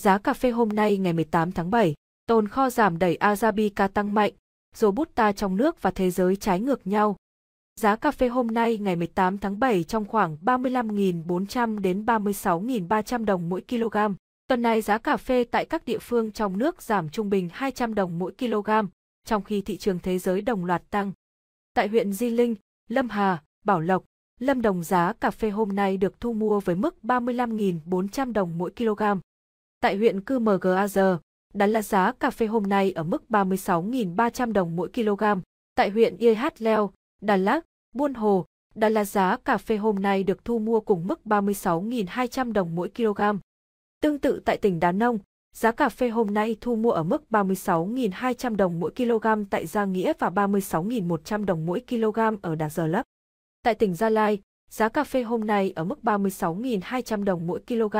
Giá cà phê hôm nay ngày 18 tháng 7, tồn kho giảm đẩy Arabica tăng mạnh, Robusta trong nước và thế giới trái ngược nhau. Giá cà phê hôm nay ngày 18 tháng 7 trong khoảng 35.400 đến 36.300 đồng mỗi kg. Tuần này giá cà phê tại các địa phương trong nước giảm trung bình 200 đồng mỗi kg, trong khi thị trường thế giới đồng loạt tăng. Tại huyện Di Linh, Lâm Hà, Bảo Lộc, Lâm Đồng giá cà phê hôm nay được thu mua với mức 35.400 đồng mỗi kg tại huyện Cư mờ MGAZ. Đắn là giá cà phê hôm nay ở mức 36.300 đồng mỗi kg. Tại huyện IH Leo, Đà Lạt, Buôn Hồ, Đà Lạt giá cà phê hôm nay được thu mua cùng mức 36.200 đồng mỗi kg. Tương tự tại tỉnh Đà Nông, giá cà phê hôm nay thu mua ở mức 36.200 đồng mỗi kg tại Gia Nghĩa và 36.100 đồng mỗi kg ở Đà Giờ Lấp. Tại tỉnh Gia Lai, giá cà phê hôm nay ở mức 36.200 đồng mỗi kg,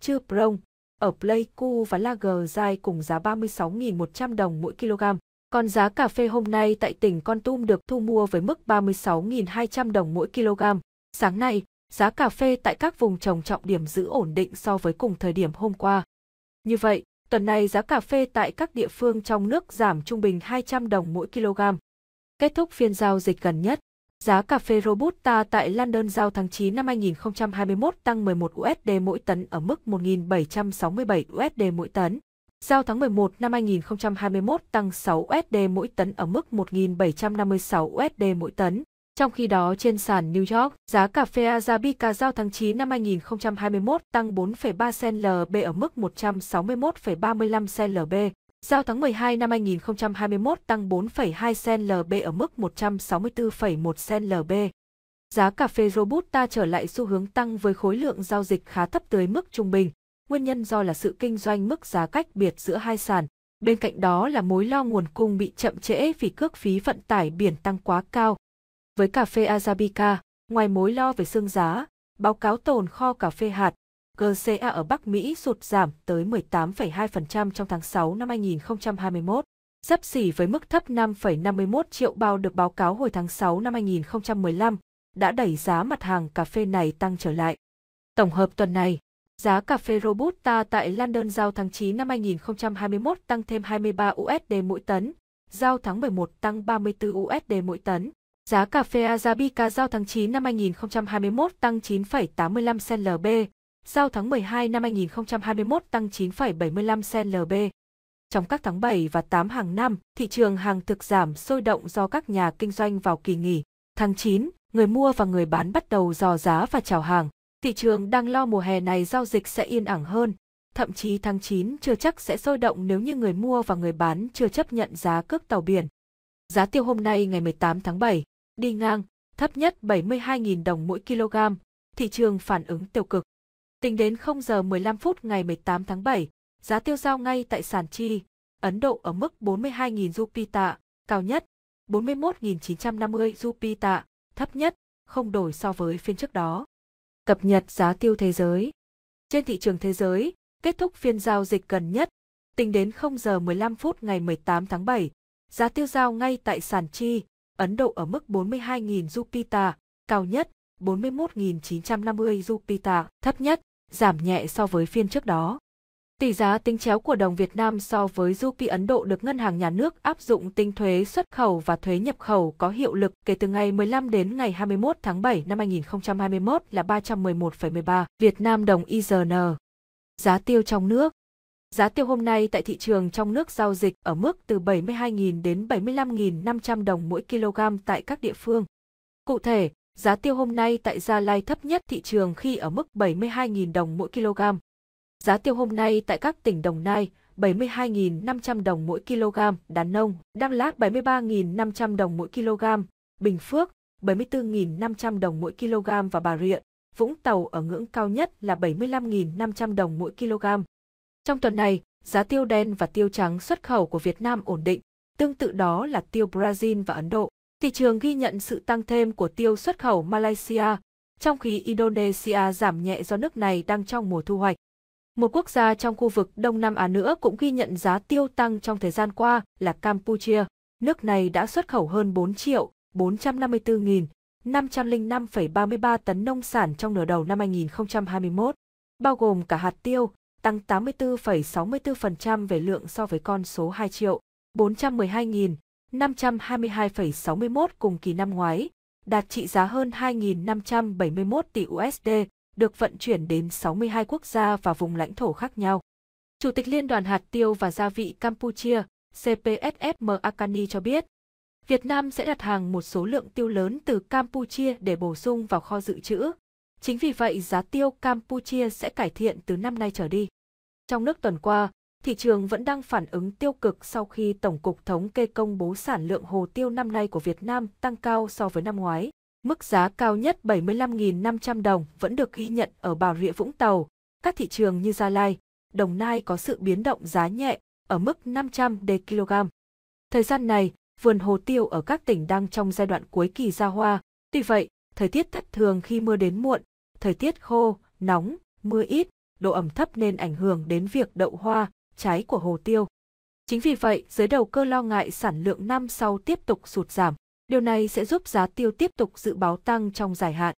Chư Prong, ở Pleiku và Lager dai cùng giá 36.100 đồng mỗi kg. Còn giá cà phê hôm nay tại tỉnh Con Tum được thu mua với mức 36.200 đồng mỗi kg. Sáng nay, giá cà phê tại các vùng trồng trọng điểm giữ ổn định so với cùng thời điểm hôm qua. Như vậy, tuần này giá cà phê tại các địa phương trong nước giảm trung bình 200 đồng mỗi kg. Kết thúc phiên giao dịch gần nhất, Giá cà phê Robusta tại London giao tháng 9 năm 2021 tăng 11 USD mỗi tấn ở mức 1.767 USD mỗi tấn. Giao tháng 11 năm 2021 tăng 6 USD mỗi tấn ở mức 1.756 USD mỗi tấn. Trong khi đó trên sàn New York, giá cà phê Arabica giao tháng 9 năm 2021 tăng 4,3 cent LB ở mức 161,35 cent LB. Giao tháng 12 năm 2021 tăng 4,2 sen LB ở mức 164,1 sen LB. Giá cà phê Robusta trở lại xu hướng tăng với khối lượng giao dịch khá thấp tới mức trung bình, nguyên nhân do là sự kinh doanh mức giá cách biệt giữa hai sàn. Bên cạnh đó là mối lo nguồn cung bị chậm trễ vì cước phí vận tải biển tăng quá cao. Với cà phê Arabica, ngoài mối lo về xương giá, báo cáo tồn kho cà phê hạt, GCA ở Bắc Mỹ sụt giảm tới 18,2% trong tháng 6 năm 2021, sấp xỉ với mức thấp 5,51 triệu bao được báo cáo hồi tháng 6 năm 2015, đã đẩy giá mặt hàng cà phê này tăng trở lại. Tổng hợp tuần này, giá cà phê Robusta tại London giao tháng 9 năm 2021 tăng thêm 23 USD mỗi tấn, giao tháng 11 tăng 34 USD mỗi tấn. Giá cà phê Arabica giao tháng 9 năm 2021 tăng 9,85 cent LB, giao tháng 12 năm 2021 tăng 9,75 CLB. Trong các tháng 7 và 8 hàng năm, thị trường hàng thực giảm sôi động do các nhà kinh doanh vào kỳ nghỉ. Tháng 9, người mua và người bán bắt đầu dò giá và chào hàng. Thị trường đang lo mùa hè này giao dịch sẽ yên ắng hơn. Thậm chí tháng 9 chưa chắc sẽ sôi động nếu như người mua và người bán chưa chấp nhận giá cước tàu biển. Giá tiêu hôm nay ngày 18 tháng 7, đi ngang, thấp nhất 72.000 đồng mỗi kg, thị trường phản ứng tiêu cực. Tính đến 0 giờ 15 phút ngày 18 tháng 7, giá tiêu giao ngay tại sàn chi, Ấn Độ ở mức 42.000 rupee tạ, cao nhất 41.950 rupee tạ, thấp nhất, không đổi so với phiên trước đó. Cập nhật giá tiêu thế giới. Trên thị trường thế giới, kết thúc phiên giao dịch gần nhất, tính đến 0 giờ 15 phút ngày 18 tháng 7, giá tiêu giao ngay tại sàn chi, Ấn Độ ở mức 42.000 rupee tạ, cao nhất 41.950 rupee tạ, thấp nhất giảm nhẹ so với phiên trước đó. Tỷ giá tính chéo của đồng Việt Nam so với rupee Ấn Độ được Ngân hàng Nhà nước áp dụng tinh thuế xuất khẩu và thuế nhập khẩu có hiệu lực kể từ ngày 15 đến ngày 21 tháng 7 năm 2021 là 311,13 Việt Nam đồng IGN. Giá tiêu trong nước Giá tiêu hôm nay tại thị trường trong nước giao dịch ở mức từ 72.000 đến 75.500 đồng mỗi kg tại các địa phương. Cụ thể, Giá tiêu hôm nay tại Gia Lai thấp nhất thị trường khi ở mức 72.000 đồng mỗi kg. Giá tiêu hôm nay tại các tỉnh Đồng Nai 72.500 đồng mỗi kg, đà Nông, Đắk Lắk 73.500 đồng mỗi kg, Bình Phước 74.500 đồng mỗi kg và Bà Rịa, Vũng Tàu ở ngưỡng cao nhất là 75.500 đồng mỗi kg. Trong tuần này, giá tiêu đen và tiêu trắng xuất khẩu của Việt Nam ổn định, tương tự đó là tiêu Brazil và Ấn Độ. Thị trường ghi nhận sự tăng thêm của tiêu xuất khẩu Malaysia, trong khi Indonesia giảm nhẹ do nước này đang trong mùa thu hoạch. Một quốc gia trong khu vực Đông Nam Á nữa cũng ghi nhận giá tiêu tăng trong thời gian qua là Campuchia. Nước này đã xuất khẩu hơn 4 triệu 454.505,33 tấn nông sản trong nửa đầu năm 2021, bao gồm cả hạt tiêu, tăng 84,64% về lượng so với con số 2 triệu 412.000 522,61 cùng kỳ năm ngoái, đạt trị giá hơn 2.571 tỷ USD, được vận chuyển đến 62 quốc gia và vùng lãnh thổ khác nhau. Chủ tịch Liên đoàn Hạt tiêu và Gia vị Campuchia, CPSF Akani cho biết, Việt Nam sẽ đặt hàng một số lượng tiêu lớn từ Campuchia để bổ sung vào kho dự trữ. Chính vì vậy giá tiêu Campuchia sẽ cải thiện từ năm nay trở đi. Trong nước tuần qua, Thị trường vẫn đang phản ứng tiêu cực sau khi Tổng cục Thống kê công bố sản lượng hồ tiêu năm nay của Việt Nam tăng cao so với năm ngoái. Mức giá cao nhất 75.500 đồng vẫn được ghi nhận ở Bà Rịa Vũng Tàu. Các thị trường như Gia Lai, Đồng Nai có sự biến động giá nhẹ ở mức 500 đề kg. Thời gian này, vườn hồ tiêu ở các tỉnh đang trong giai đoạn cuối kỳ ra hoa. Tuy vậy, thời tiết thất thường khi mưa đến muộn, thời tiết khô, nóng, mưa ít, độ ẩm thấp nên ảnh hưởng đến việc đậu hoa, trái của hồ tiêu. Chính vì vậy, giới đầu cơ lo ngại sản lượng năm sau tiếp tục sụt giảm. Điều này sẽ giúp giá tiêu tiếp tục dự báo tăng trong dài hạn.